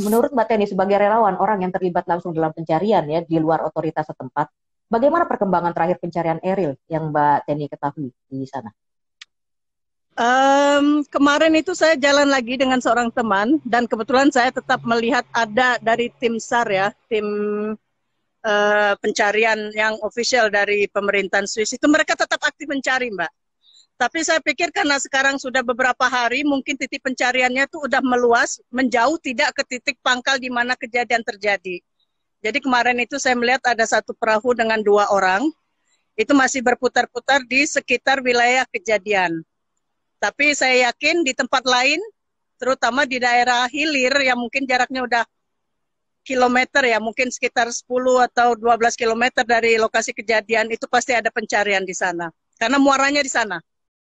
menurut Mbak Teni sebagai relawan orang yang terlibat langsung dalam pencarian ya di luar otoritas setempat, bagaimana perkembangan terakhir pencarian Eril yang Mbak Teni ketahui di sana? Um, kemarin itu saya jalan lagi dengan seorang teman dan kebetulan saya tetap melihat ada dari tim SAR ya, tim uh, pencarian yang official dari pemerintahan Swiss itu mereka tetap aktif mencari, Mbak. Tapi saya pikir karena sekarang sudah beberapa hari mungkin titik pencariannya tuh udah meluas, menjauh tidak ke titik pangkal di mana kejadian terjadi. Jadi kemarin itu saya melihat ada satu perahu dengan dua orang. Itu masih berputar-putar di sekitar wilayah kejadian. Tapi saya yakin di tempat lain, terutama di daerah hilir yang mungkin jaraknya udah kilometer ya, mungkin sekitar 10 atau 12 kilometer dari lokasi kejadian itu pasti ada pencarian di sana. Karena muaranya di sana.